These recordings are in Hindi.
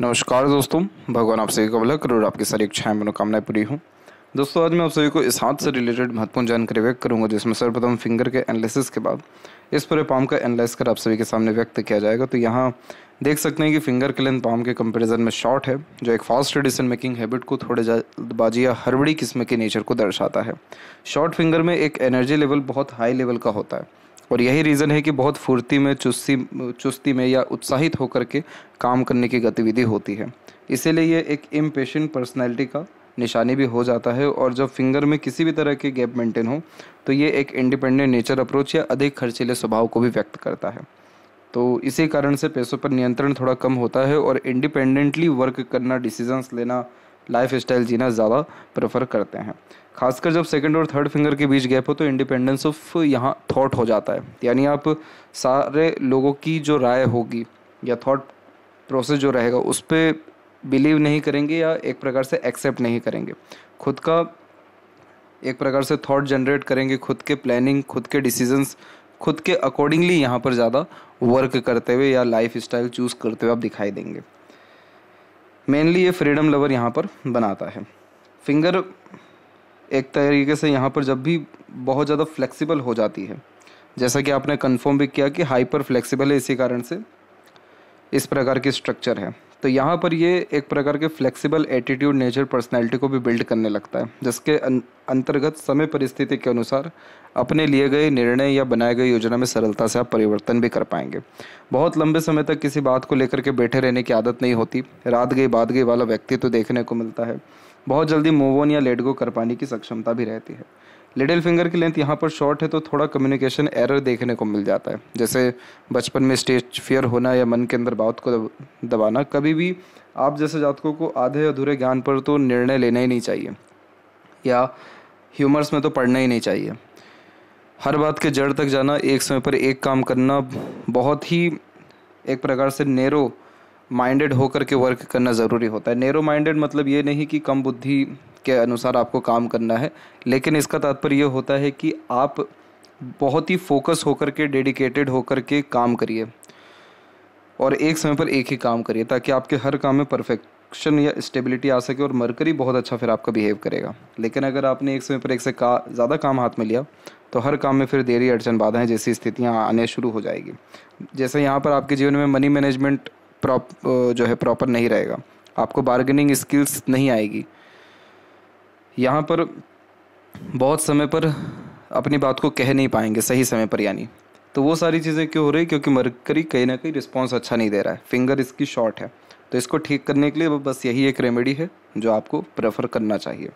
नमस्कार दोस्तों भगवान आप सभी का भला करोड़ आपकी सारी इच्छाएं मनोकामनाएं पूरी हूँ दोस्तों आज मैं आप सभी को इस हाथ से रिलेटेड महत्वपूर्ण जानकारी व्यक्त करूँगा जिसमें सर्वप्रथम फिंगर के एनालिसिस के बाद इस पूरे पाम का एनालिस कर आप सभी के सामने व्यक्त किया जाएगा तो यहाँ देख सकते हैं कि फिंगर के लेंथ पाम के कंपेरिजन में शॉर्ट है जो एक फास्ट डिसीजन मेकिंग हैबिट को थोड़े जल्दबाजी या हरबड़ी किस्म के नेचर को दर्शाता है शॉर्ट फिंगर में एक एनर्जी लेवल बहुत हाई लेवल का होता है और यही रीज़न है कि बहुत फुर्ती में चुस्ती चुस्ती में या उत्साहित होकर के काम करने की गतिविधि होती है इसीलिए ये एक इम्पेशेंट पर्सनैलिटी का निशानी भी हो जाता है और जब फिंगर में किसी भी तरह के गैप मेंटेन हो तो ये एक इंडिपेंडेंट नेचर अप्रोच या अधिक खर्चीले स्वभाव को भी व्यक्त करता है तो इसी कारण से पैसों पर नियंत्रण थोड़ा कम होता है और इंडिपेंडेंटली वर्क करना डिसीजंस लेना लाइफ स्टाइल जीना ज़्यादा प्रेफर करते हैं खासकर जब सेकंड और थर्ड फिंगर के बीच गैप हो तो इंडिपेंडेंस ऑफ यहाँ थॉट हो जाता है यानी आप सारे लोगों की जो राय होगी या थॉट प्रोसेस जो रहेगा उस पर बिलीव नहीं करेंगे या एक प्रकार से एक्सेप्ट नहीं करेंगे खुद का एक प्रकार से थॉट जनरेट करेंगे खुद के प्लानिंग खुद के डिसीजंस खुद के अकॉर्डिंगली यहाँ पर ज़्यादा वर्क करते हुए या लाइफ स्टाइल चूज़ करते हुए आप दिखाई देंगे मेनली ये फ्रीडम लवर यहाँ पर बनाता है फिंगर एक तरीके से यहाँ पर जब भी बहुत ज़्यादा फ्लेक्सिबल हो जाती है जैसा कि आपने कंफर्म भी किया कि हाइपर फ्लेक्सिबल है इसी कारण से इस प्रकार की स्ट्रक्चर है तो यहाँ पर ये एक प्रकार के फ्लेक्सिबल एटीट्यूड नेचर पर्सनैलिटी को भी बिल्ड करने लगता है जिसके अं-, अंतर्गत समय परिस्थिति के अनुसार अपने लिए गए निर्णय या बनाए गए योजना में सरलता से आप परिवर्तन भी कर पाएंगे बहुत लंबे समय तक किसी बात को लेकर के बैठे रहने की आदत नहीं होती रात गई बात गई वाला व्यक्ति तो देखने को मिलता है बहुत जल्दी मूव ऑन या लेट गो कर पाने की सक्षमता भी रहती है लिटिल फिंगर की लेंथ यहाँ पर शॉर्ट है तो थोड़ा कम्युनिकेशन एरर देखने को मिल जाता है जैसे बचपन में स्टेज फियर होना या मन के अंदर बात को दबाना कभी भी आप जैसे जातकों को आधे अधूरे ज्ञान पर तो निर्णय लेना ही नहीं चाहिए या ह्यूमर्स में तो पढ़ना ही नहीं चाहिए हर बात के जड़ तक जाना एक समय पर एक काम करना बहुत ही एक प्रकार से नेरो माइंडेड होकर के वर्क करना ज़रूरी होता है नेरो माइंडेड मतलब ये नहीं कि कम बुद्धि के अनुसार आपको काम करना है लेकिन इसका तात्पर्य होता है कि आप बहुत ही फोकस होकर के डेडिकेटेड होकर के काम करिए और एक समय पर एक ही काम करिए ताकि आपके हर काम में परफेक्शन या स्टेबिलिटी आ सके और मरकरी बहुत अच्छा फिर आपका बिहेव करेगा लेकिन अगर आपने एक समय पर एक से का ज़्यादा काम हाथ में लिया तो हर काम में फिर देरी अड़चन बाधाएं जैसी स्थितियाँ आने शुरू हो जाएगी जैसे यहाँ पर आपके जीवन में मनी मैनेजमेंट प्रॉप जो है प्रॉपर नहीं रहेगा आपको बार्गेनिंग स्किल्स नहीं आएगी यहाँ पर बहुत समय पर अपनी बात को कह नहीं पाएंगे सही समय पर यानी तो वो सारी चीज़ें क्यों हो रही है क्योंकि मरकरी कहीं ना कहीं रिस्पॉन्स अच्छा नहीं दे रहा है फिंगर इसकी शॉर्ट है तो इसको ठीक करने के लिए बस यही एक रेमेडी है जो आपको प्रेफर करना चाहिए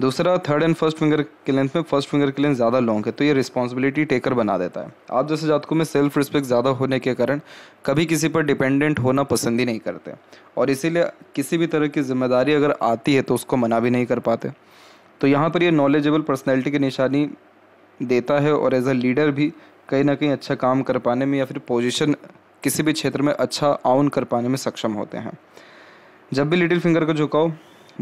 दूसरा थर्ड एंड फर्स्ट फिंगर की लेंथ में फर्स्ट फिंगर की लेंथ ज़्यादा लॉन्ग है तो ये रिस्पॉन्सिबिलिटी टेकर बना देता है आप जैसे जातकों में सेल्फ रिस्पेक्ट ज़्यादा होने के कारण कभी किसी पर डिपेंडेंट होना पसंद ही नहीं करते और इसीलिए किसी भी तरह की जिम्मेदारी अगर आती है तो उसको मना भी नहीं कर पाते तो यहाँ पर यह नॉलेजेबल पर्सनैलिटी की निशानी देता है और एज अ लीडर भी कहीं ना कहीं अच्छा काम कर पाने में या फिर पोजिशन किसी भी क्षेत्र में अच्छा आउन कर पाने में सक्षम होते हैं जब भी लिटिल फिंगर को झुकाओ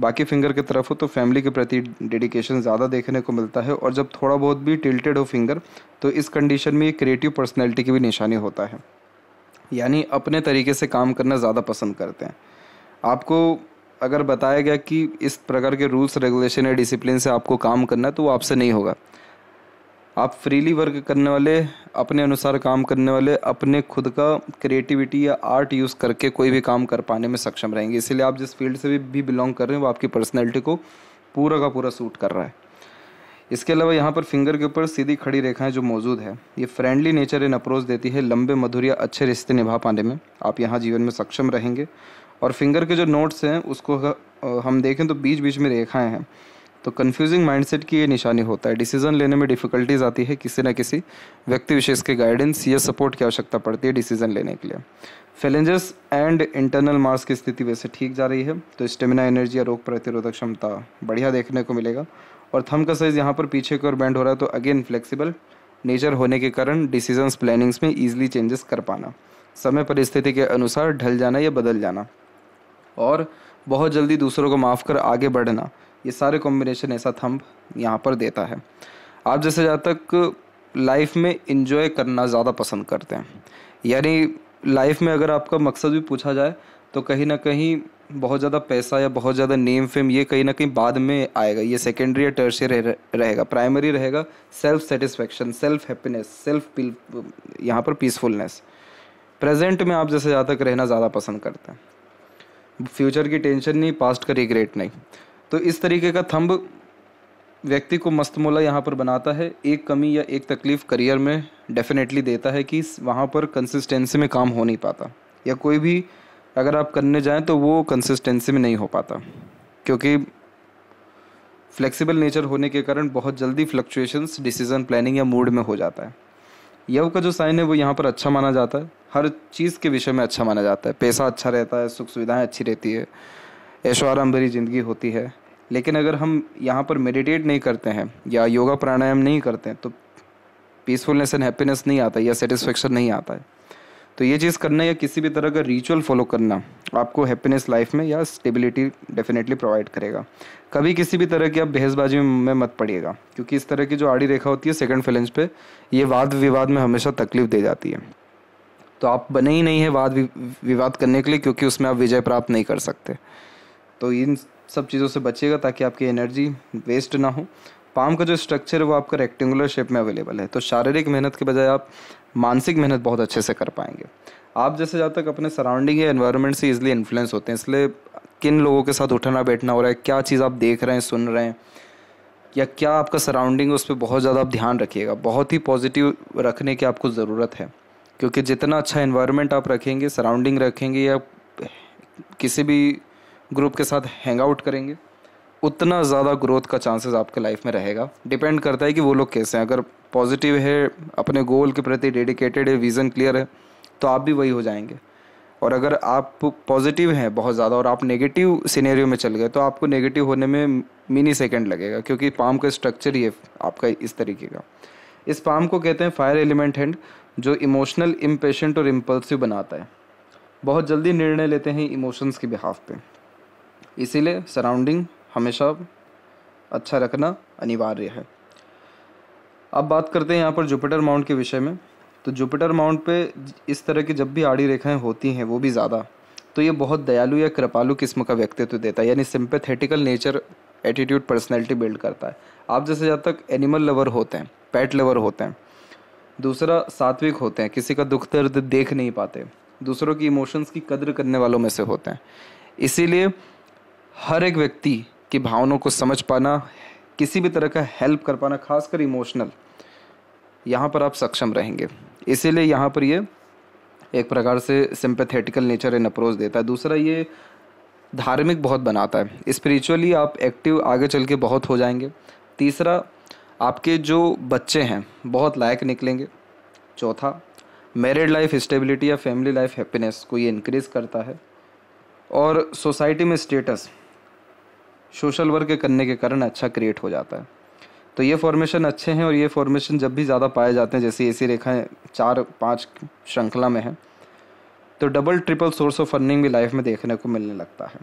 बाकी फिंगर की तरफ हो तो फैमिली के प्रति डेडिकेशन ज़्यादा देखने को मिलता है और जब थोड़ा बहुत भी टिल्टेड हो फिंगर तो इस कंडीशन में ये क्रिएटिव पर्सनैलिटी की भी निशानी होता है यानी अपने तरीके से काम करना ज़्यादा पसंद करते हैं आपको अगर बताया गया कि इस प्रकार के रूल्स रेगुलेशन या डिसिप्लिन से आपको काम करना तो वो आपसे नहीं होगा आप फ्रीली वर्क करने वाले अपने अनुसार काम करने वाले अपने खुद का क्रिएटिविटी या आर्ट यूज़ करके कोई भी काम कर पाने में सक्षम रहेंगे इसलिए आप जिस फील्ड से भी, भी बिलोंग कर रहे हैं वो आपकी पर्सनैलिटी को पूरा का पूरा सूट कर रहा है इसके अलावा यहाँ पर फिंगर के ऊपर सीधी खड़ी रेखाएं जो मौजूद है ये फ्रेंडली नेचर इन अप्रोच देती है लंबे मधुर या अच्छे रिश्ते निभा पाने में आप यहाँ जीवन में सक्षम रहेंगे और फिंगर के जो नोट्स हैं उसको हम देखें तो बीच बीच में रेखाएं हैं तो कन्फ्यूजिंग माइंडसेट की ये निशानी होता है डिसीजन लेने में डिफ़िकल्टीज आती है किसी न किसी व्यक्ति विशेष के गाइडेंस या सपोर्ट की आवश्यकता पड़ती है डिसीजन लेने के लिए फैलेंजर्स एंड इंटरनल मार्स की स्थिति वैसे ठीक जा रही है तो स्टेमिना एनर्जी या रोग प्रतिरोधक क्षमता बढ़िया देखने को मिलेगा और थम का साइज़ यहाँ पर पीछे की ओर बैंड हो रहा है तो अगेन फ्लेक्सिबल नेचर होने के कारण डिसीजंस प्लानिंग्स में ईजिली चेंजेस कर पाना समय परिस्थिति के अनुसार ढल जाना या बदल जाना और बहुत जल्दी दूसरों को माफ़ कर आगे बढ़ना ये सारे कॉम्बिनेशन ऐसा थंब यहाँ पर देता है आप जैसे जहाँ तक लाइफ में इन्जॉय करना ज़्यादा पसंद करते हैं यानी लाइफ में अगर आपका मकसद भी पूछा जाए तो कहीं ना कहीं बहुत ज़्यादा पैसा या बहुत ज़्यादा नेम फेम ये कहीं ना कहीं बाद में आएगा ये सेकेंडरी या टर्सरी रहेगा प्राइमरी रहेगा self satisfaction self happiness self यहाँ पर पीसफुलनेस प्रेजेंट में आप जैसे ज़्यादा तक रहना ज़्यादा पसंद करते हैं फ्यूचर की टेंशन नहीं पास्ट का रिग्रेट नहीं तो इस तरीके का थंब व्यक्ति को मस्तमोला यहाँ पर बनाता है एक कमी या एक तकलीफ़ करियर में डेफिनेटली देता है कि वहाँ पर कंसिस्टेंसी में काम हो नहीं पाता या कोई भी अगर आप करने जाएं तो वो कंसिस्टेंसी में नहीं हो पाता क्योंकि फ्लेक्सिबल नेचर होने के कारण बहुत जल्दी फ्लक्चुएशंस डिसीजन प्लानिंग या मूड में हो जाता है यव का जो साइन है वो यहाँ पर अच्छा माना जाता है हर चीज़ के विषय में अच्छा माना जाता है पैसा अच्छा रहता है सुख सुविधाएँ अच्छी रहती है आराम भरी ज़िंदगी होती है लेकिन अगर हम यहाँ पर मेडिटेट नहीं करते हैं या योगा प्राणायाम नहीं करते हैं तो पीसफुलनेस एंड हैप्पीनेस नहीं आता या सेटिस्फेक्शन नहीं आता है तो ये चीज़ करना या किसी भी तरह का रिचुअल फॉलो करना आपको हैप्पीनेस लाइफ में या स्टेबिलिटी डेफिनेटली प्रोवाइड करेगा कभी किसी भी तरह की आप बहसबाजी में मत पड़िएगा क्योंकि इस तरह की जो आड़ी रेखा होती है सेकंड फिलेंस पे ये वाद विवाद में हमेशा तकलीफ दे जाती है तो आप बने ही नहीं है वाद विवाद करने के लिए क्योंकि उसमें आप विजय प्राप्त नहीं कर सकते तो इन सब चीज़ों से बचिएगा ताकि आपकी एनर्जी वेस्ट ना हो पाम का जो स्ट्रक्चर है वो आपका रेक्टेंगुलर शेप में अवेलेबल है तो शारीरिक मेहनत के बजाय आप मानसिक मेहनत बहुत अच्छे से कर पाएंगे आप जैसे जहाँ तक अपने सराउंडिंग या इन्वायरमेंट से इजिली इन्फ्लुएंस होते हैं इसलिए किन लोगों के साथ उठना बैठना हो रहा है क्या चीज़ आप देख रहे हैं सुन रहे हैं या क्या आपका सराउंडिंग उस पर बहुत ज़्यादा आप ध्यान रखिएगा बहुत ही पॉजिटिव रखने की आपको ज़रूरत है क्योंकि जितना अच्छा इन्वायरमेंट आप रखेंगे सराउंडिंग रखेंगे या किसी भी ग्रुप के साथ हैंग आउट करेंगे उतना ज़्यादा ग्रोथ का चांसेस आपके लाइफ में रहेगा डिपेंड करता है कि वो लोग कैसे हैं अगर पॉजिटिव है अपने गोल के प्रति डेडिकेटेड है विज़न क्लियर है तो आप भी वही हो जाएंगे और अगर आप पॉजिटिव हैं बहुत ज़्यादा और आप नेगेटिव सिनेरियो में चल गए तो आपको नेगेटिव होने में मिनी सेकेंड लगेगा क्योंकि पाम का स्ट्रक्चर ही है आपका इस तरीके का इस पाम को कहते हैं फायर एलिमेंट हैंड जो इमोशनल इम्पेशेंट और इम्पल्सिव बनाता है बहुत जल्दी निर्णय लेते हैं इमोशंस के बिहाफ पे इसीलिए सराउंडिंग हमेशा अच्छा रखना अनिवार्य है अब बात करते हैं यहाँ पर जुपिटर माउंट के विषय में तो जुपिटर माउंट पे इस तरह की जब भी आड़ी रेखाएं होती हैं वो भी ज़्यादा तो ये बहुत दयालु या कृपालु किस्म का व्यक्तित्व देता है यानी sympathetical nature attitude personality build करता है आप जैसे जहाँ तक एनिमल लवर होते हैं पैट लवर होते हैं दूसरा सात्विक होते हैं किसी का दुख दर्द देख नहीं पाते दूसरों की इमोशंस की कद्र करने वालों में से होते हैं इसीलिए हर एक व्यक्ति की भावनाओं को समझ पाना किसी भी तरह का हेल्प कर पाना खासकर इमोशनल यहाँ पर आप सक्षम रहेंगे इसीलिए यहाँ पर ये एक प्रकार से सिंपथेटिकल नेचर एंड अप्रोच देता है दूसरा ये धार्मिक बहुत बनाता है स्पिरिचुअली आप एक्टिव आगे चल के बहुत हो जाएंगे तीसरा आपके जो बच्चे हैं बहुत लायक निकलेंगे चौथा मैरिड लाइफ स्टेबिलिटी या फैमिली लाइफ हैप्पीनेस को ये इनक्रीज़ करता है और सोसाइटी में स्टेटस सोशल वर्क करने के कारण अच्छा क्रिएट हो जाता है तो ये फॉर्मेशन अच्छे हैं और ये फॉर्मेशन जब भी ज़्यादा पाए जाते हैं जैसे ऐसी रेखाएं चार पाँच श्रृंखला में हैं तो double triple source of funding भी लाइफ में देखने को मिलने लगता है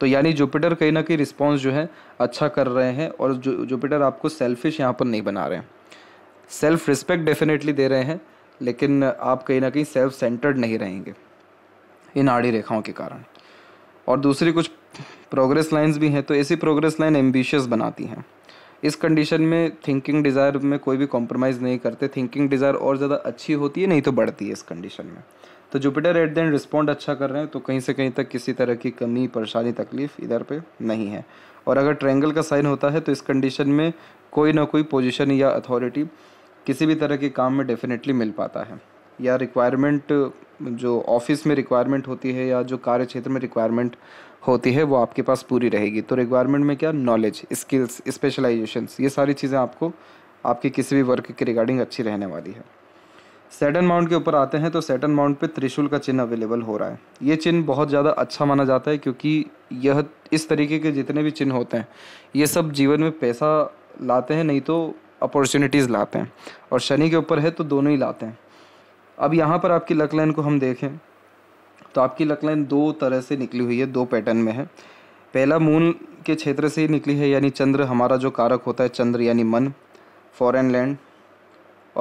तो यानी जुपिटर कहीं ना कहीं रिस्पॉन्स जो है अच्छा कर रहे हैं और जो जुपिटर आपको सेल्फिश यहाँ पर नहीं बना रहे हैं सेल्फ रिस्पेक्ट डेफिनेटली दे रहे हैं लेकिन आप कहीं ना कहीं सेल्फ सेंटर्ड नहीं रहेंगे इन आड़ी रेखाओं के कारण और दूसरी कुछ प्रोग्रेस लाइंस भी हैं तो ऐसी प्रोग्रेस लाइन एम्बिशियस बनाती हैं इस कंडीशन में थिंकिंग डिज़ायर में कोई भी कॉम्प्रोमाइज़ नहीं करते थिंकिंग डिज़ायर और ज़्यादा अच्छी होती है नहीं तो बढ़ती है इस कंडीशन में तो जुपिटर एट देन रिस्पॉन्ड अच्छा कर रहे हैं तो कहीं से कहीं तक किसी तरह की कमी परेशानी तकलीफ इधर पे नहीं है और अगर ट्रायंगल का साइन होता है तो इस कंडीशन में कोई ना कोई पोजिशन या अथॉरिटी किसी भी तरह के काम में डेफिनेटली मिल पाता है या रिक्वायरमेंट जो ऑफिस में रिक्वायरमेंट होती है या जो कार्य क्षेत्र में रिक्वायरमेंट होती है वो आपके पास पूरी रहेगी तो रिक्वायरमेंट में क्या नॉलेज स्किल्स स्पेशलाइजेशंस ये सारी चीज़ें आपको आपके किसी भी वर्क के रिगार्डिंग अच्छी रहने वाली है सेटन माउंट के ऊपर आते हैं तो सेटन माउंट पे त्रिशूल का चिन्ह अवेलेबल हो रहा है ये चिन्ह बहुत ज़्यादा अच्छा माना जाता है क्योंकि यह इस तरीके के जितने भी चिन्ह होते हैं ये सब जीवन में पैसा लाते हैं नहीं तो अपॉर्चुनिटीज़ लाते हैं और शनि के ऊपर है तो दोनों ही लाते हैं अब यहाँ पर आपकी लक लाइन को हम देखें तो आपकी लक लाइन दो तरह से निकली हुई है दो पैटर्न में है पहला मून के क्षेत्र से ही निकली है यानी चंद्र हमारा जो कारक होता है चंद्र यानी मन फॉरेन लैंड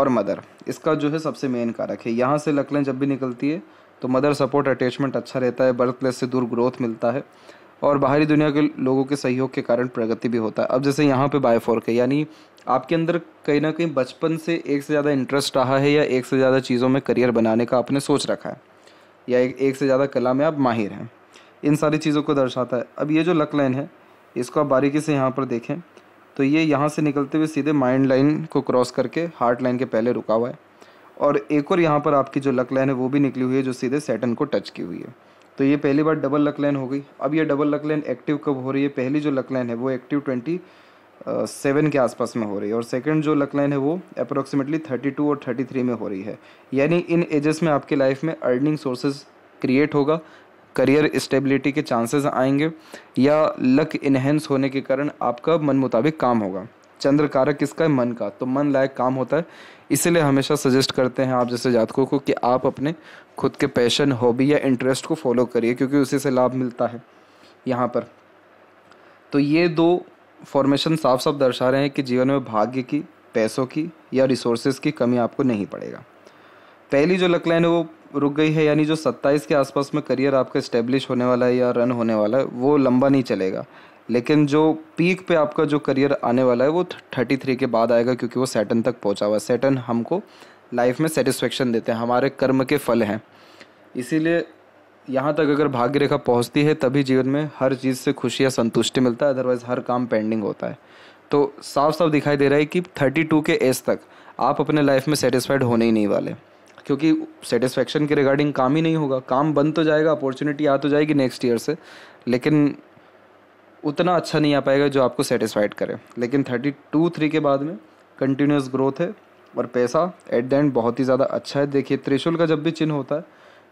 और मदर इसका जो है सबसे मेन कारक है यहाँ से लकलें जब भी निकलती है तो मदर सपोर्ट अटैचमेंट अच्छा रहता है बर्थ प्लेस से दूर ग्रोथ मिलता है और बाहरी दुनिया के लोगों के सहयोग के कारण प्रगति भी होता है अब जैसे यहाँ पे बायफोर्क है यानी आपके अंदर कहीं ना कहीं बचपन से एक से ज़्यादा इंटरेस्ट रहा है या एक से ज़्यादा चीज़ों में करियर बनाने का आपने सोच रखा है या एक, एक से ज़्यादा कला में आप माहिर हैं इन सारी चीज़ों को दर्शाता है अब ये जो लक लाइन है इसको आप बारीकी से यहाँ पर देखें तो ये यहाँ से निकलते हुए सीधे माइंड लाइन को क्रॉस करके हार्ट लाइन के पहले रुका हुआ है और एक और यहाँ पर आपकी जो लक लाइन है वो भी निकली हुई है जो सीधे सेटन को टच की हुई है तो ये पहली बार डबल लक लाइन हो गई अब ये डबल लक लाइन एक्टिव कब हो रही है पहली जो लक लाइन है वो एक्टिव ट्वेंटी सेवन के आसपास में हो रही है और सेकंड जो लक लाइन है वो अप्रोक्सीमेटली थर्टी टू और थर्टी थ्री में हो रही है यानी इन एजेस में आपकी लाइफ में अर्निंग सोर्सेज क्रिएट होगा करियर स्टेबिलिटी के चांसेस आएंगे या लक इन्हेंस होने के कारण आपका मन मुताबिक काम होगा चंद्र कारक किसका है मन का तो मन लायक काम होता है इसीलिए हमेशा सजेस्ट करते हैं आप जैसे जातकों को कि आप अपने खुद के पैशन हॉबी या इंटरेस्ट को फॉलो करिए क्योंकि उसी से लाभ मिलता है यहाँ पर तो ये दो फॉर्मेशन साफ साफ दर्शा रहे हैं कि जीवन में भाग्य की पैसों की या रिसोर्सेज की कमी आपको नहीं पड़ेगा पहली जो लक लाइन है वो रुक गई है यानी जो 27 के आसपास में करियर आपका इस्टेब्लिश होने वाला है या रन होने वाला है वो लंबा नहीं चलेगा लेकिन जो पीक पे आपका जो करियर आने वाला है वो 33 के बाद आएगा क्योंकि वो सेटन तक पहुंचा हुआ है सेटन हमको लाइफ में सेटिस्फेक्शन देते हैं हमारे कर्म के फल हैं इसीलिए यहाँ तक अगर भाग्य रेखा पहुँचती है तभी जीवन में हर चीज़ से खुशी या संतुष्टि मिलता है अदरवाइज़ हर काम पेंडिंग होता है तो साफ साफ दिखाई दे रहा है कि थर्टी टू के एज तक आप अपने लाइफ में सेटिस्फाइड होने ही नहीं वाले क्योंकि सेटिस्फेक्शन के रिगार्डिंग काम ही नहीं होगा काम बंद तो जाएगा अपॉर्चुनिटी आ तो जाएगी नेक्स्ट ईयर से लेकिन उतना अच्छा नहीं आ पाएगा जो आपको सेटिस्फाइड करे लेकिन थर्टी टू थ्री के बाद में कंटिन्यूस ग्रोथ है और पैसा एट द एंड बहुत ही ज़्यादा अच्छा है देखिए त्रिशूल का जब भी चिन्ह होता है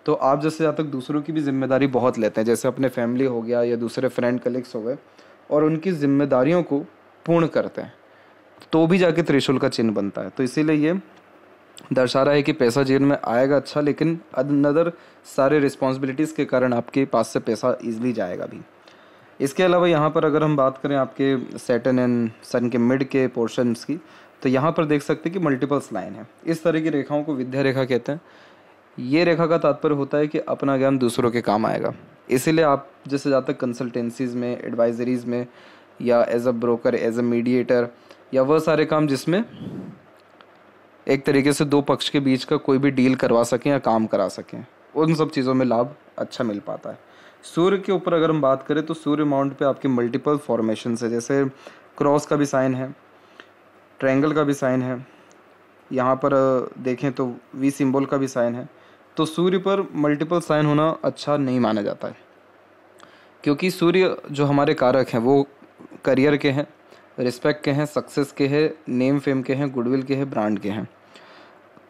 तो आप जैसे जहाँ तक दूसरों की भी जिम्मेदारी बहुत लेते हैं जैसे अपने फैमिली हो गया या दूसरे फ्रेंड कलीग्स हो गए और उनकी जिम्मेदारियों को पूर्ण करते हैं तो भी जाके त्रिशूल का चिन्ह बनता है तो इसीलिए ये दर्शा रहा है कि पैसा जीवन में आएगा अच्छा लेकिन अदर सारे रिस्पॉन्सिबिलिटीज़ के कारण आपके पास से पैसा ईजिली जाएगा भी इसके अलावा यहाँ पर अगर हम बात करें आपके सेटन एंड सन के मिड के पोर्शंस की तो यहाँ पर देख सकते हैं कि मल्टीपल्स लाइन है इस तरह की रेखाओं को विद्या रेखा कहते हैं ये रेखा का तात्पर्य होता है कि अपना ज्ञान दूसरों के काम आएगा इसीलिए आप जैसे ज़्यादा कंसल्टेंसीज़ में एडवाइजरीज़ में या as a broker as a mediator या वह सारे काम जिसमें एक तरीके से दो पक्ष के बीच का कोई भी डील करवा सकें या काम करा सकें उन सब चीज़ों में लाभ अच्छा मिल पाता है सूर्य के ऊपर अगर हम बात करें तो सूर्य माउंट पे आपके मल्टीपल फॉर्मेशन है जैसे क्रॉस का भी साइन है ट्रैंगल का भी साइन है यहाँ पर देखें तो वी सिंबल का भी साइन है तो सूर्य पर मल्टीपल साइन होना अच्छा नहीं माना जाता है क्योंकि सूर्य जो हमारे कारक हैं वो करियर के हैं रिस्पेक्ट के हैं सक्सेस के हैं नेम फेम के हैं गुडविल के हैं ब्रांड के हैं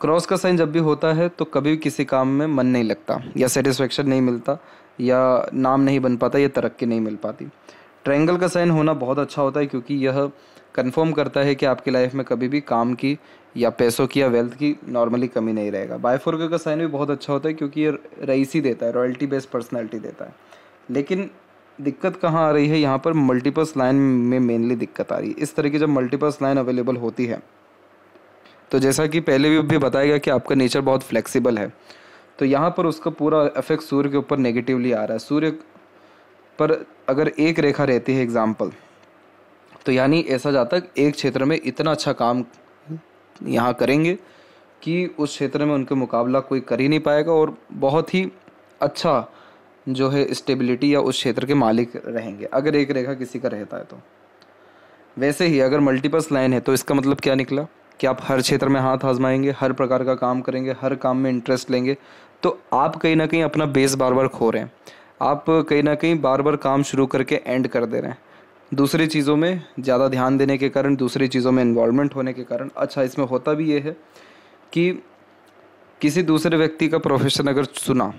क्रॉस का साइन जब भी होता है तो कभी किसी काम में मन नहीं लगता या सेटिस्फेक्शन नहीं मिलता या नाम नहीं बन पाता या तरक्की नहीं मिल पाती ट्रायंगल का साइन होना बहुत अच्छा होता है क्योंकि यह कंफर्म करता है कि आपकी लाइफ में कभी भी काम की या पैसों की या वेल्थ की नॉर्मली कमी नहीं रहेगा बायफोर्ग का साइन भी बहुत अच्छा होता है क्योंकि ये रईसी देता है रॉयल्टी बेस्ड पर्सनैलिटी देता है लेकिन दिक्कत कहाँ आ रही है यहाँ पर मल्टीपल्स लाइन में मेनली दिक्कत आ रही है इस तरह की जब मल्टीपल्स लाइन अवेलेबल होती है तो जैसा कि पहले भी भी बताया गया कि आपका नेचर बहुत फ्लेक्सिबल है तो यहाँ पर उसका पूरा इफेक्ट सूर्य के ऊपर नेगेटिवली आ रहा है सूर्य पर अगर एक रेखा रहती है एग्ज़ाम्पल तो यानी ऐसा जाता है एक क्षेत्र में इतना अच्छा काम यहाँ करेंगे कि उस क्षेत्र में उनके मुकाबला कोई कर ही नहीं पाएगा और बहुत ही अच्छा जो है स्टेबिलिटी या उस क्षेत्र के मालिक रहेंगे अगर एक रेखा किसी का रहता है तो वैसे ही अगर मल्टीपल्स लाइन है तो इसका मतलब क्या निकला कि आप हर क्षेत्र में हाथ आजमाएंगे हर प्रकार का काम करेंगे हर काम में इंटरेस्ट लेंगे तो आप कहीं ना कहीं अपना बेस बार बार खो रहे हैं आप कहीं ना कहीं बार बार काम शुरू करके एंड कर दे रहे हैं दूसरी चीज़ों में ज़्यादा ध्यान देने के कारण दूसरी चीज़ों में इन्वॉलमेंट होने के कारण अच्छा इसमें होता भी ये है कि किसी दूसरे व्यक्ति का प्रोफेशन अगर सुना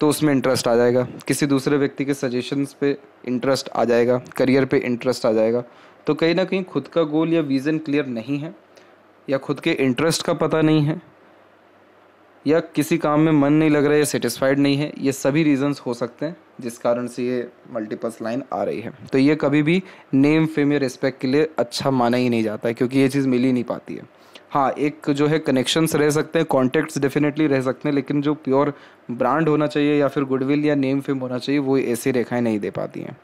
तो उसमें इंटरेस्ट आ जाएगा किसी दूसरे व्यक्ति के सजेशंस पे इंटरेस्ट आ जाएगा करियर पे इंटरेस्ट आ जाएगा तो कहीं ना कहीं खुद का गोल या विज़न क्लियर नहीं है या खुद के इंटरेस्ट का पता नहीं है या किसी काम में मन नहीं लग रहा है सेटिस्फाइड नहीं है ये सभी रीजंस हो सकते हैं जिस कारण से ये मल्टीपल्स लाइन आ रही है तो ये कभी भी नेम फेम या रिस्पेक्ट के लिए अच्छा माना ही नहीं जाता है क्योंकि ये चीज़ मिल ही नहीं पाती है हाँ एक जो है कनेक्शंस रह सकते हैं कॉन्टेक्ट्स डेफिनेटली रह सकते हैं लेकिन जो प्योर ब्रांड होना चाहिए या फिर गुडविल या नेम फेम होना चाहिए वो ऐसी रेखाएं नहीं दे पाती हैं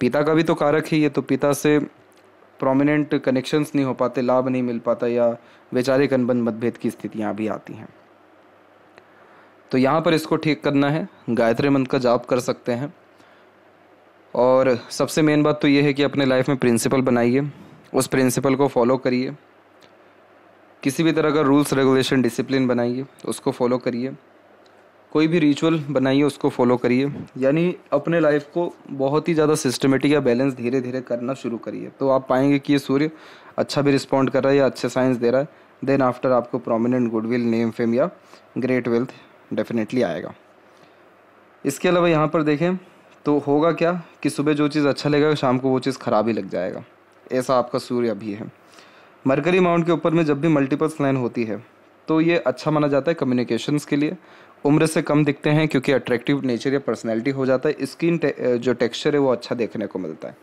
पिता का भी तो कारक ही है तो पिता से प्रोमिनेंट कनेक्शंस नहीं हो पाते लाभ नहीं मिल पाता या वैचारिक अनबन मतभेद की स्थितियाँ भी आती हैं तो यहाँ पर इसको ठीक करना है गायत्री मंत्र का जाप कर सकते हैं और सबसे मेन बात तो ये है कि अपने लाइफ में प्रिंसिपल बनाइए उस प्रिंसिपल को फॉलो करिए किसी भी तरह का रूल्स रेगुलेशन डिसिप्लिन बनाइए उसको फॉलो करिए कोई भी रिचुअल बनाइए उसको फॉलो करिए यानी अपने लाइफ को बहुत ही ज़्यादा सिस्टमेटिक या बैलेंस धीरे धीरे करना शुरू करिए तो आप पाएंगे कि ये सूर्य अच्छा भी रिस्पॉन्ड कर रहा है या अच्छे साइंस दे रहा है देन आफ्टर आपको प्रोमिनेंट गुडविल नेम फेम या ग्रेट वेल्थ डेफिनेटली आएगा इसके अलावा यहाँ पर देखें तो होगा क्या कि सुबह जो चीज़ अच्छा लगेगा शाम को वो चीज़ ख़राब ही लग जाएगा ऐसा आपका सूर्य अभी है मरकरी माउंट के ऊपर में जब भी मल्टीपल्स लाइन होती है तो ये अच्छा माना जाता है कम्युनिकेशंस के लिए उम्र से कम दिखते हैं क्योंकि अट्रैक्टिव नेचर या पर्सनैलिटी हो जाता है स्किन टे, जो टेक्सचर है वो अच्छा देखने को मिलता है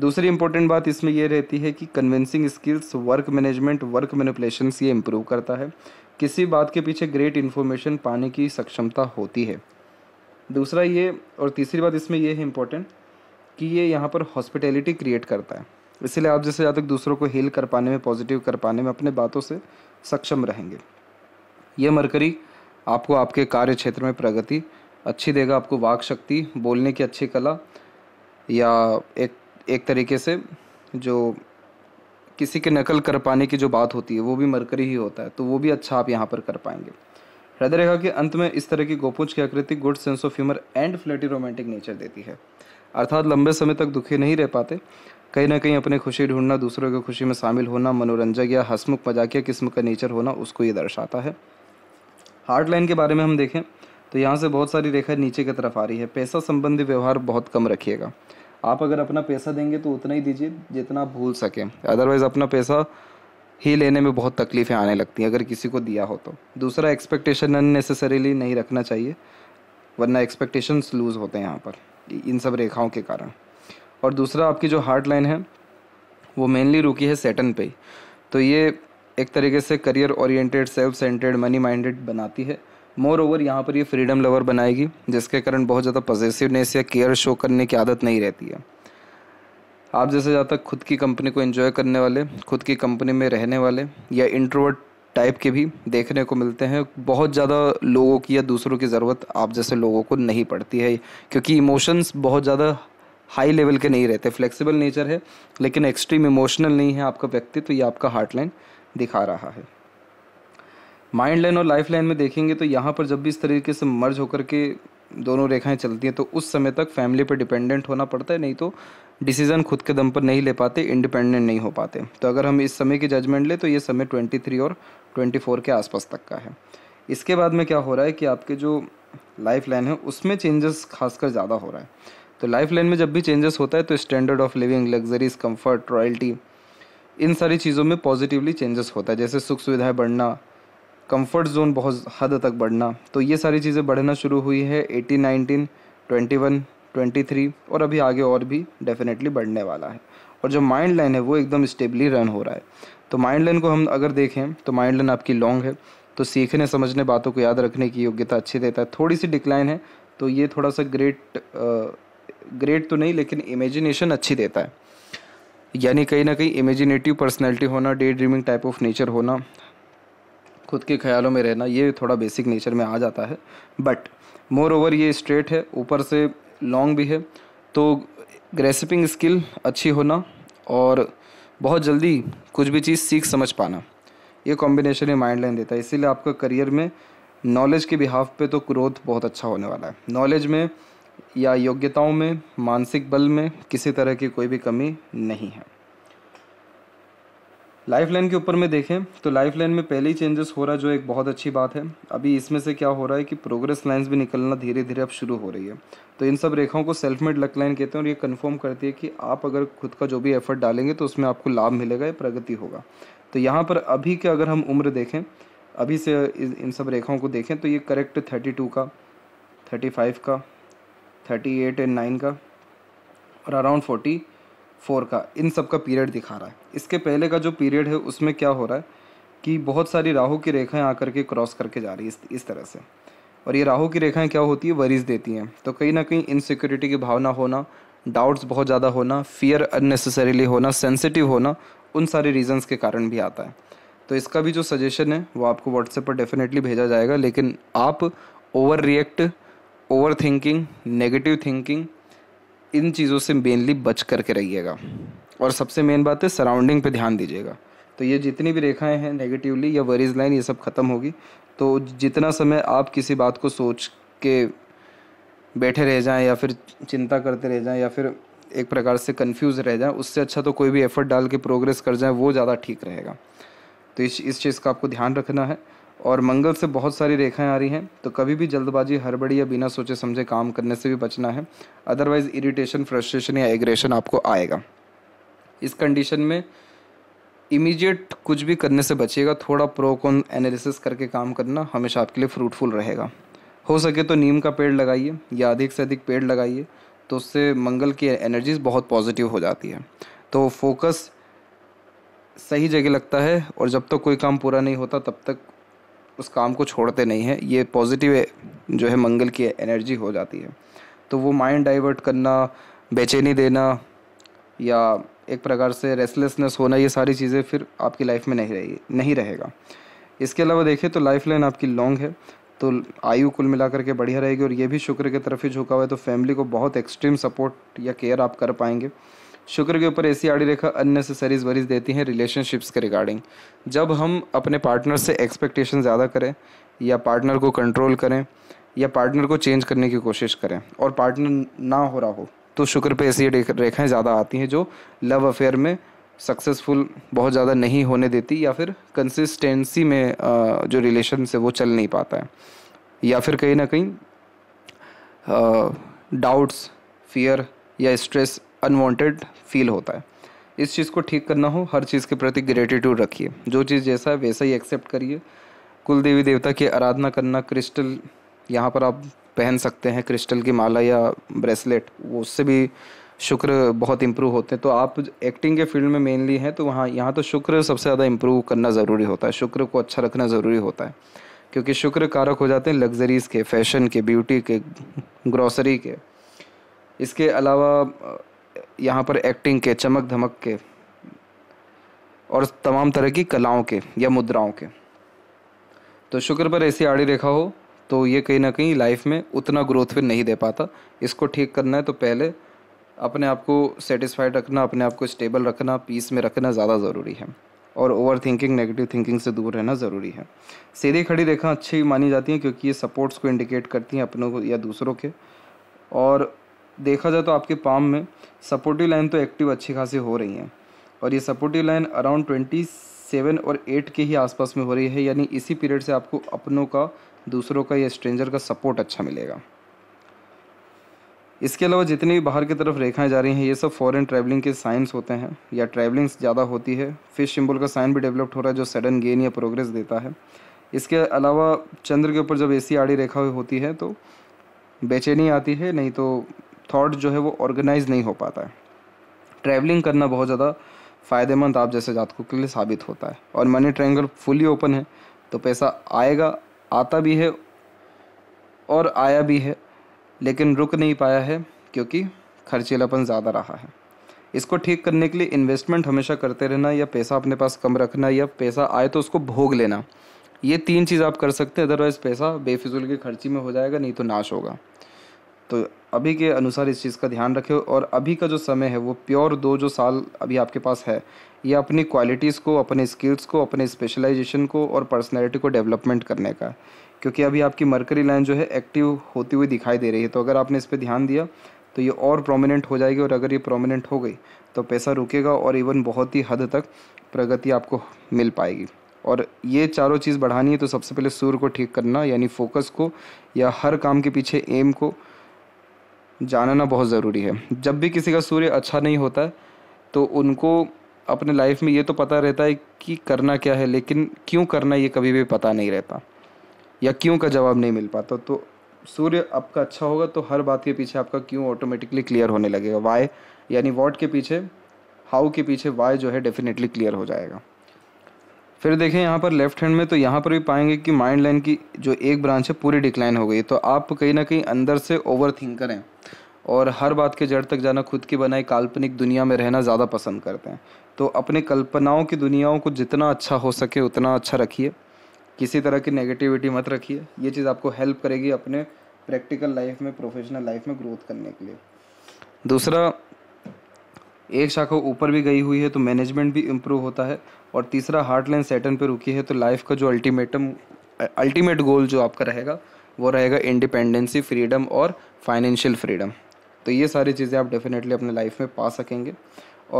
दूसरी इंपॉर्टेंट बात इसमें यह रहती है कि convincing skills work management work manipulations ये इम्प्रूव करता है किसी बात के पीछे ग्रेट इन्फॉर्मेशन पाने की सक्षमता होती है दूसरा ये और तीसरी बात इसमें यह है इम्पोर्टेंट कि ये यहाँ पर हॉस्पिटैलिटी क्रिएट करता है इसलिए आप जैसे ज़्यादा दूसरों को हील कर पाने में पॉजिटिव कर पाने में अपने बातों से सक्षम रहेंगे ये मरकरी आपको आपके कार्य क्षेत्र में प्रगति अच्छी देगा आपको वाक शक्ति बोलने की अच्छी कला या एक एक तरीके से जो किसी के नकल कर पाने की जो बात होती है वो भी मरकरी ही होता है तो वो भी अच्छा आप यहाँ पर कर पाएंगे हृदय रेखा के अंत में इस तरह की गोपुंज की आकृति good sense of humour and flirty romantic nature देती है अर्थात लंबे समय तक दुखी नहीं रह पाते कहीं ना कहीं अपनी खुशी ढूंढना दूसरों की खुशी में शामिल होना मनोरंजक या हसमुख मजाकिया किस्म का नेचर होना उसको ये दर्शाता है हार्ट लाइन के बारे में हम देखें तो यहाँ से बहुत सारी रेखा नीचे की तरफ आ रही है पैसा संबंधी व्यवहार बहुत कम रखिएगा आप अगर अपना पैसा देंगे तो उतना ही दीजिए जितना आप भूल सकें अदरवाइज़ अपना पैसा ही लेने में बहुत तकलीफ़ें आने लगती हैं अगर किसी को दिया हो तो दूसरा एक्सपेक्टेशन अननेसेसरीली नहीं रखना चाहिए वरना एक्सपेक्टेशंस लूज़ होते हैं यहाँ पर इन सब रेखाओं के कारण और दूसरा आपकी जो हार्ड लाइन है वो मेनली रुकी है सेटन पे तो ये एक तरीके से career oriented self centred money minded बनाती है मोर ओवर यहाँ पर ये फ्रीडम लवर बनाएगी जिसके कारण बहुत ज़्यादा पॉजिटिवनेस या केयर शो करने की आदत नहीं रहती है आप जैसे ज़्यादा खुद की कंपनी को एंजॉय करने वाले खुद की कंपनी में रहने वाले या इंट्रोवर्ट टाइप के भी देखने को मिलते हैं बहुत ज़्यादा लोगों की या दूसरों की ज़रूरत आप जैसे लोगों को नहीं पड़ती है क्योंकि इमोशंस बहुत ज़्यादा हाई लेवल के नहीं रहते फ्लेक्सिबल नेचर है लेकिन एक्सट्रीम इमोशनल नहीं है आपका व्यक्तित्व तो या आपका हार्टलाइन दिखा रहा है माइंड लाइन और लाइफ लाइन में देखेंगे तो यहाँ पर जब भी इस तरीके से मर्ज होकर के दोनों रेखाएं चलती हैं तो उस समय तक फैमिली पर डिपेंडेंट होना पड़ता है नहीं तो डिसीज़न खुद के दम पर नहीं ले पाते इंडिपेंडेंट नहीं हो पाते तो अगर हम इस समय की जजमेंट लें तो ये समय ट्वेंटी थ्री और ट्वेंटी फोर के आसपास तक का है इसके बाद में क्या हो रहा है कि आपके जो लाइफ लाइन है उसमें चेंजेस खासकर ज़्यादा हो रहा है तो लाइफ लाइन में जब भी चेंजेस होता है तो standard of living luxuries comfort royalty इन सारी चीज़ों में पॉजिटिवली चेंजेस होता है जैसे सुख सुविधाएँ बढ़ना कंफर्ट जोन बहुत हद तक बढ़ना तो ये सारी चीज़ें बढ़ना शुरू हुई है eighteen nineteen twenty one twenty three और अभी आगे और भी डेफिनेटली बढ़ने वाला है और जो माइंड लाइन है वो एकदम स्टेबली रन हो रहा है तो माइंड लाइन को हम अगर देखें तो माइंड लाइन आपकी लॉन्ग है तो सीखने समझने बातों को याद रखने की योग्यता अच्छी देता है थोड़ी सी डिक्लाइन है तो ये थोड़ा सा ग्रेट ग्रेट तो नहीं लेकिन इमेजिनेशन अच्छी देता है यानी कहीं ना कहीं इमेजिनेटिव पर्सनैलिटी होना day dreaming type of nature होना खुद के ख्यालों में रहना ये थोड़ा बेसिक नेचर में आ जाता है बट मोर ओवर ये स्ट्रेट है ऊपर से लॉन्ग भी है तो ग्रेसिपिंग स्किल अच्छी होना और बहुत जल्दी कुछ भी चीज़ सीख समझ पाना ये कॉम्बिनेशन ही माइंड लाइन देता है इसीलिए आपका करियर में नॉलेज के बिहाफ पे तो ग्रोथ बहुत अच्छा होने वाला है नॉलेज में या योग्यताओं में मानसिक बल में किसी तरह की कोई भी कमी नहीं है लाइफ लाइन के ऊपर में देखें तो लाइफ लाइन में पहले ही चेंजेस हो रहा है जो एक बहुत अच्छी बात है अभी इसमें से क्या हो रहा है कि प्रोग्रेस लाइंस भी निकलना धीरे धीरे अब शुरू हो रही है तो इन सब रेखाओं को सेल्फ मेड लक लाइन कहते हैं और ये कंफर्म करती है कि आप अगर खुद का जो भी एफर्ट डालेंगे तो उसमें आपको लाभ मिलेगा या प्रगति होगा तो यहाँ पर अभी के अगर हम उम्र देखें अभी से इन सब रेखाओं को देखें तो ये करेक्ट थर्टी टू का थर्टी फाइव का थर्टी एट एंड नाइन का और अराउंड फोर्टी फोर का इन सब का पीरियड दिखा रहा है इसके पहले का जो पीरियड है उसमें क्या हो रहा है कि बहुत सारी राहु की रेखाएं आकर के क्रॉस करके जा रही है इस, इस तरह से और ये राहु की रेखाएं क्या होती है वरीज देती हैं तो कहीं ना कहीं इनसिक्योरिटी की भावना होना डाउट्स बहुत ज़्यादा होना फियर अननेसेसरीली होना सेंसिटिव होना उन सारे रीजंस के कारण भी आता है तो इसका भी जो सजेशन है वो आपको व्हाट्सएप पर डेफिनेटली भेजा जाएगा लेकिन आप overreact overthinking negative thinking इन चीज़ों से मेनली बच करके रहिएगा और सबसे मेन बात है सराउंडिंग पे ध्यान दीजिएगा तो ये जितनी भी रेखाएं हैं नेगेटिवली या वरीज लाइन ये सब ख़त्म होगी तो जितना समय आप किसी बात को सोच के बैठे रह जाएं या फिर चिंता करते रह जाएं या फिर एक प्रकार से कंफ्यूज रह जाएं उससे अच्छा तो कोई भी एफर्ट डाल के प्रोग्रेस कर जाएं वो ज़्यादा ठीक रहेगा तो इस इस चीज़ का आपको ध्यान रखना है और मंगल से बहुत सारी रेखाएं आ रही हैं तो कभी भी जल्दबाजी हड़बड़ी या बिना सोचे समझे काम करने से भी बचना है अदरवाइज़ इरिटेशन फ्रस्ट्रेशन या एग्रेशन आपको आएगा इस कंडीशन में इमीडिएट कुछ भी करने से बचिएगा थोड़ा प्रोकॉन एनालिसिस करके काम करना हमेशा आपके लिए फ्रूटफुल रहेगा हो सके तो नीम का पेड़ लगाइए या अधिक से अधिक पेड़ लगाइए तो उससे मंगल की एनर्जीज बहुत पॉजिटिव हो जाती है तो फोकस सही जगह लगता है और जब तक तो कोई काम पूरा नहीं होता तब तक उस काम को छोड़ते नहीं हैं ये पॉजिटिव जो है मंगल की एनर्जी हो जाती है तो वो माइंड डाइवर्ट करना बेचैनी देना या एक प्रकार से रेस्टलेसनेस होना ये सारी चीज़ें फिर आपकी लाइफ में नहीं रहेगी नहीं रहेगा इसके अलावा देखें तो लाइफ लाइन आपकी लॉन्ग है तो आयु कुल मिलाकर के बढ़िया रहेगी और ये भी शुक्र की तरफ ही झुका हुआ है तो फैमिली को बहुत एक्सट्रीम सपोर्ट या केयर आप कर पाएंगे शुक्र के ऊपर ऐसी आड़ी रेखा अननेसेसरीज वरीज देती हैं रिलेशनशिप्स के रिगार्डिंग जब हम अपने पार्टनर से एक्सपेक्टेशन ज़्यादा करें या पार्टनर को कंट्रोल करें या पार्टनर को चेंज करने की कोशिश करें और पार्टनर ना हो रहा हो तो शुक्र पे ऐसी रेखाएं ज़्यादा आती हैं जो लव अफेयर में सक्सेसफुल बहुत ज़्यादा नहीं होने देती या फिर कंसिस्टेंसी में जो रिलेशन से वो चल नहीं पाता है या फिर कहीं ना कहीं डाउट्स फियर या स्ट्रेस अनवांटेड फील होता है इस चीज़ को ठीक करना हो हर चीज़ के प्रति ग्रेटिट्यूड रखिए जो चीज़ जैसा है वैसा ही एक्सेप्ट करिए कुल देवी देवता की आराधना करना क्रिस्टल यहाँ पर आप पहन सकते हैं क्रिस्टल की माला या ब्रेसलेट वो उससे भी शुक्र बहुत इम्प्रूव होते हैं तो आप एक्टिंग के फील्ड में मेनली हैं तो वहाँ यहाँ तो शुक्र सबसे ज़्यादा इम्प्रूव करना ज़रूरी होता है शुक्र को अच्छा रखना ज़रूरी होता है क्योंकि शुक्र कारक हो जाते हैं लग्जरीज़ के फैशन के ब्यूटी के ग्रॉसरी के इसके अलावा यहाँ पर एक्टिंग के चमक धमक के और तमाम तरह की कलाओं के या मुद्राओं के तो शुक्र पर ऐसी आड़ी रेखा हो तो ये कहीं ना कहीं लाइफ में उतना ग्रोथ भी नहीं दे पाता इसको ठीक करना है तो पहले अपने आप को सेटिस्फाइड रखना अपने आप को स्टेबल रखना पीस में रखना ज़्यादा ज़रूरी है और ओवर थिंकिंग नेगेटिव थिंकिंग से दूर रहना ज़रूरी है सीधी खड़ी रेखा अच्छी मानी जाती हैं क्योंकि ये सपोर्ट्स को इंडिकेट करती हैं अपनों को या दूसरों के और देखा जाए तो आपके पाम में सपोर्टिव लाइन तो एक्टिव अच्छी खासी हो रही हैं और ये supportive line around twenty seven और एट के ही आसपास में हो रही है यानी इसी पीरियड से आपको अपनों का दूसरों का या स्ट्रेंजर का सपोर्ट अच्छा मिलेगा इसके अलावा जितनी भी बाहर की तरफ रेखाएं जा रही हैं ये सब फॉरेन ट्रैवलिंग के साइंस होते हैं या ट्रैवलिंग्स ज़्यादा होती है फिश सिंबल का साइन भी डेवलप्ड हो रहा है जो सडन गेन या प्रोग्रेस देता है इसके अलावा चंद्र के ऊपर जब ऐसी आड़ी रेखा हुई होती है तो बेचैनी आती है नहीं तो थाट जो है वो ऑर्गेनाइज नहीं हो पाता है ट्रैवलिंग करना बहुत ज़्यादा फ़ायदेमंद आप जैसे जातकों के लिए साबित होता है और मनी ट्रैंगल फुली ओपन है तो पैसा आएगा आता भी है और आया भी है लेकिन रुक नहीं पाया है क्योंकि खर्चीलापन ज़्यादा रहा है इसको ठीक करने के लिए इन्वेस्टमेंट हमेशा करते रहना या पैसा अपने पास कम रखना या पैसा आए तो उसको भोग लेना ये तीन चीज़ आप कर सकते हैं अदरवाइज़ पैसा बेफिजुल के खर्ची में हो जाएगा नहीं तो नाश होगा तो अभी के अनुसार इस चीज़ का ध्यान रखें और अभी का जो समय है वो प्योर दो जो साल अभी आपके पास है ये अपनी क्वालिटीज़ को अपने स्किल्स को अपने स्पेशलाइजेशन को और पर्सनैलिटी को डेवलपमेंट करने का क्योंकि अभी आपकी मरकरी लाइन जो है एक्टिव होती हुई दिखाई दे रही है तो अगर आपने इस पर ध्यान दिया तो ये और प्रोमिनेंट हो जाएगी और अगर ये प्रोमिनेंट हो गई तो पैसा रुकेगा और इवन बहुत ही हद तक प्रगति आपको मिल पाएगी और ये चारों चीज़ बढ़ानी है तो सबसे पहले सूर को ठीक करना यानी फोकस को या हर काम के पीछे एम को जानना बहुत ज़रूरी है जब भी किसी का सूर्य अच्छा नहीं होता तो उनको अपने लाइफ में ये तो पता रहता है कि करना क्या है लेकिन क्यों करना ये कभी भी पता नहीं रहता या क्यों का जवाब नहीं मिल पाता तो सूर्य आपका अच्छा होगा तो हर बात के पीछे आपका क्यों ऑटोमेटिकली क्लियर होने लगेगा वाई यानी वॉट के पीछे हाउ के पीछे वाई जो है डेफिनेटली क्लियर हो जाएगा फिर देखें यहाँ पर लेफ्ट हैंड में तो यहाँ पर भी पाएंगे कि माइंड लाइन की जो एक ब्रांच है पूरी डिक्लाइन हो गई तो आप कहीं ना कहीं अंदर से ओवर थिंक करें और हर बात के जड़ तक जाना खुद की बनाई काल्पनिक दुनिया में रहना ज़्यादा पसंद करते हैं तो अपने कल्पनाओं की दुनियाओं को जितना अच्छा हो सके उतना अच्छा रखिए किसी तरह की नेगेटिविटी मत रखिए ये चीज़ आपको हेल्प करेगी अपने प्रैक्टिकल लाइफ में प्रोफेशनल लाइफ में ग्रोथ करने के लिए दूसरा एक शाखा ऊपर भी गई हुई है तो मैनेजमेंट भी इम्प्रूव होता है और तीसरा हार्ट लाइन सेटन पर रुकी है तो लाइफ का जो अल्टीमेटम अल्टीमेट गोल जो आपका रहेगा वो रहेगा इंडिपेंडेंसी फ्रीडम और फाइनेंशियल फ्रीडम तो ये सारी चीज़ें आप डेफिनेटली अपने लाइफ में पा सकेंगे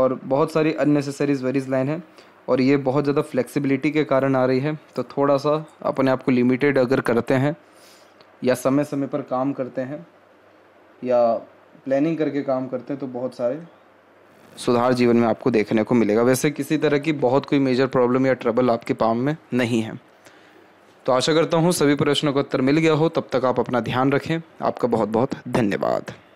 और बहुत सारी अननेसेसरीज वेरीज लाइन है और ये बहुत ज़्यादा फ्लेक्सिबिलिटी के कारण आ रही है तो थोड़ा सा अपने आप को लिमिटेड अगर करते हैं या समय समय पर काम करते हैं या प्लानिंग करके काम करते हैं तो बहुत सारे सुधार जीवन में आपको देखने को मिलेगा वैसे किसी तरह की बहुत कोई मेजर प्रॉब्लम या ट्रबल आपके पाम में नहीं है तो आशा करता हूँ सभी प्रश्नों का उत्तर मिल गया हो तब तक आप अपना ध्यान रखें आपका बहुत बहुत धन्यवाद